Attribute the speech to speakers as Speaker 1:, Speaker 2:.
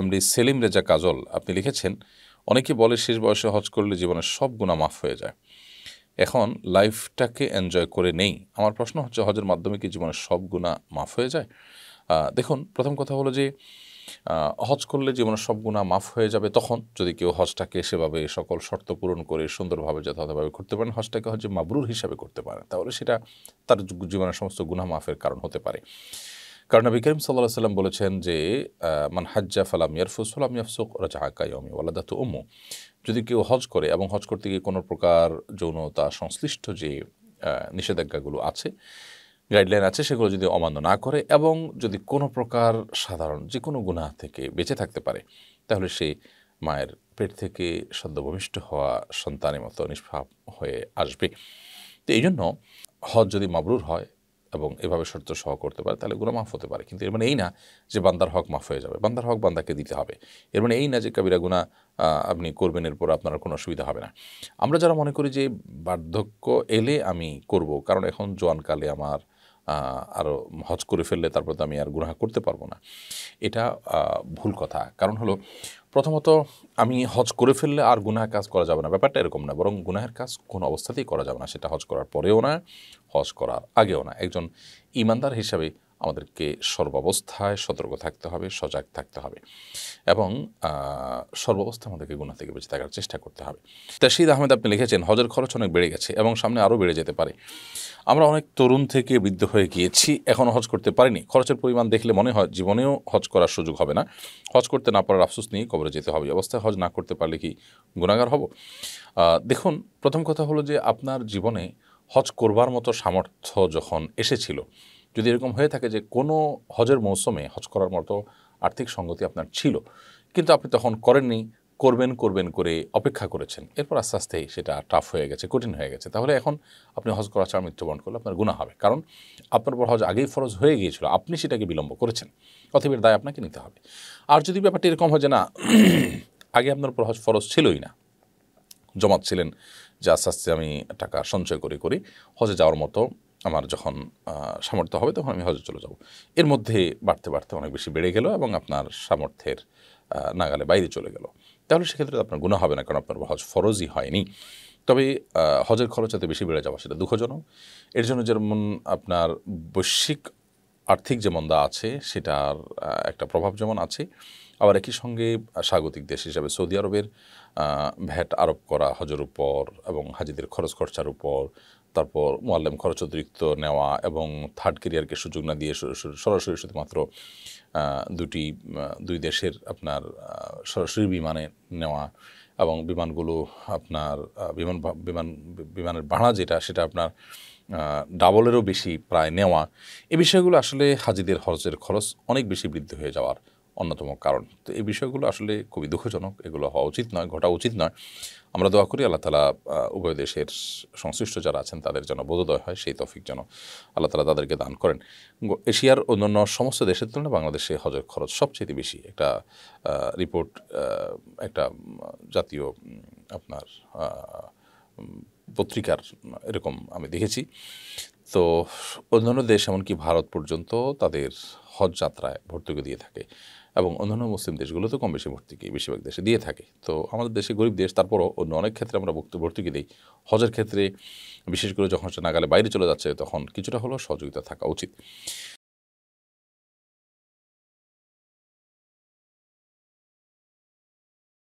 Speaker 1: MD Selim Reza কাজল আপনি লিখেছেন অনেকে বলে শেষ বয়সে হজ করলে জীবনের সব গুণা মাফ হয়ে যায় এখন লাইফটাকে এনজয় করে নেই আমার প্রশ্ন হচ্ছে হজের মাধ্যমে কি জীবনের সব গুণা মাফ হয়ে যায় দেখুন প্রথম কথা হলো যে হজ করলে জীবনের সব গুণা মাফ হয়ে যাবে তখন যদি কেউ হজটাকে সেভাবে সকল শর্ত পূরণ করে সুন্দরভাবে যথাযথভাবে করতে পারেন হজটাকে হজে মাবরুর হিসাবে করতে পারে তাহলে সেটা তার জীবনের সমস্ত গুণা মাফের কারণ হতে পারে কারণ নবী করিম সাল্লাহ সাল্লাম বলেছেন যে মান হাজ্জা ফালাম ইয়ারফুস ফালাম ইয়াফসুক রাজাহাকায়মি ওয়ালাদাত উমু যদি কেউ হজ করে এবং হজ করতে গিয়ে কোনো প্রকার যৌনতা সংশ্লিষ্ট যে নিষেধাজ্ঞাগুলো আছে গাইডলাইন আছে সেগুলো যদি অমান্য না করে এবং যদি কোনো প্রকার সাধারণ যে কোনো গুণা থেকে বেঁচে থাকতে পারে তাহলে সে মায়ের পেট থেকে সদ্যভূমিষ্ঠ হওয়া সন্তানের মতো নিষ্পাপ হয়ে আসবে তো এই জন্য হজ যদি মাবরুর হয় এবং এভাবে শর্ত সহ করতে পারে তাহলে গুণা মাফ হতে পারে কিন্তু এর মানে এই না যে বান্দার হক মাফ হয়ে যাবে বান্দার হক বান্দাকে দিতে হবে এর মানে এই না যে কাবিরা গুণা আপনি করবেন এরপর আপনার কোনো অসুবিধা হবে না আমরা যারা মনে করি যে বার্ধক্য এলে আমি করব কারণ এখন জোয়ানকালে আমার আরও হজ করে ফেললে তারপর তো আমি আর গুনাহা করতে পারবো না এটা ভুল কথা কারণ হলো প্রথমত আমি হজ করে ফেললে আর গুনাহ কাজ করা যাবে না ব্যাপারটা এরকম না বরং গুনাহের কাজ কোনো অবস্থাতেই করা যাবে না সেটা হজ করার পরেও না হজ করার আগেও না একজন ইমানদার হিসাবে আমাদেরকে সর্বাবস্থায় সতর্ক থাকতে হবে সজাগ থাকতে হবে এবং সর্বাবস্থা আমাদেরকে গুণা থেকে বেঁচে থাকার চেষ্টা করতে হবে তাশিদ আহমেদ আপনি লিখেছেন হজের খরচ অনেক বেড়ে গেছে এবং সামনে আরও বেড়ে যেতে পারে আমরা অনেক তরুণ থেকে বৃদ্ধ হয়ে গিয়েছি এখনও হজ করতে পারিনি খরচের পরিমাণ দেখলে মনে হয় জীবনেও হজ করার সুযোগ হবে না হজ করতে না পারার আফসোস নিয়ে কবরে যেতে হবে অবস্থায় হজ না করতে পারলে কি গুণাগার হব দেখুন প্রথম কথা হলো যে আপনার জীবনে হজ করবার মতো সামর্থ্য যখন এসেছিল যদি এরকম হয়ে থাকে যে কোনো হজের মৌসুমে হজ করার মতো আর্থিক সঙ্গতি আপনার ছিল কিন্তু আপনি তখন করেননি করবেন করবেন করে অপেক্ষা করেছেন এরপর আস্তে আস্তে সেটা টাফ হয়ে গেছে কঠিন হয়ে গেছে তাহলে এখন আপনি হজ করা ছাড়া মৃত্যুবরণ করলে আপনার গুণা হবে কারণ আপনার পর হজ আগেই ফরজ হয়ে গিয়েছিল আপনি সেটাকে বিলম্ব করেছেন অথবা দায় আপনাকে নিতে হবে আর যদি ব্যাপারটি এরকম হয় যে না আগে আপনার পর হজ ফরজ ছিলই না জমাচ্ছিলেন যে আস্তে আস্তে আমি টাকা সঞ্চয় করে করি হজে যাওয়ার মতো আমার যখন সামর্থ্য হবে তখন আমি হজে চলে যাব এর মধ্যে বাড়তে বাড়তে অনেক বেশি বেড়ে গেল এবং আপনার সামর্থ্যের নাগালে বাইরে চলে গেল তাহলে সেক্ষেত্রে আপনার গুণা হবে না কারণ আপনার হজ ফরজই হয়নি তবে হজের খরচ যাতে বেশি বেড়ে যাওয়া সেটা দুঃখজনক এর জন্য যেমন আপনার বৈশ্বিক আর্থিক যে মন্দা আছে সেটার একটা প্রভাব যেমন আছে আবার একই সঙ্গে স্বাগতিক দেশ হিসাবে সৌদি আরবের ভ্যাট আরোপ করা হজের উপর এবং হাজিদের খরচ খরচার উপর তারপর মোয়াল্লেম খরচ অতিরিক্ত নেওয়া এবং থার্ড কেরিয়ারকে সুযোগ না দিয়ে সরাসরি শুধুমাত্র দুটি দুই দেশের আপনার সরাসরি বিমানে নেওয়া এবং বিমানগুলো আপনার বিমান বিমান বিমানের ভাড়া যেটা সেটা আপনার ডাবলেরও বেশি প্রায় নেওয়া এ বিষয়গুলো আসলে হাজিদের খরচের খরচ অনেক বেশি বৃদ্ধি হয়ে যাওয়ার অন্যতম কারণ তো এই বিষয়গুলো আসলে খুবই দুঃখজনক এগুলো হওয়া উচিত নয় ঘটা উচিত নয় আমরা দোয়া করি আল্লাহ তালা উভয় দেশের সংশ্লিষ্ট যারা আছেন তাদের যেন বোধোদয় হয় সেই তফিক যেন আল্লাহ তালা তাদেরকে দান করেন এশিয়ার অন্যান্য সমস্ত দেশের তুলনায় বাংলাদেশে হজের খরচ সবচেয়ে বেশি একটা রিপোর্ট একটা জাতীয় আপনার পত্রিকার এরকম আমি দেখেছি তো অন্যান্য দেশ এমনকি ভারত পর্যন্ত তাদের হজ যাত্রায় ভর্তুকি দিয়ে থাকে এবং অন্যান্য মুসলিম দেশগুলো তো কম বেশি ভর্তুকি বেশিরভাগ দেশে দিয়ে থাকে তো আমাদের দেশে গরিব দেশ তারপরও অন্য অনেক ক্ষেত্রে আমরা ভর্তুকি দিই হজের ক্ষেত্রে বিশেষ করে যখন সে নাগালে বাইরে চলে যাচ্ছে তখন কিছুটা হলেও সহযোগিতা থাকা উচিত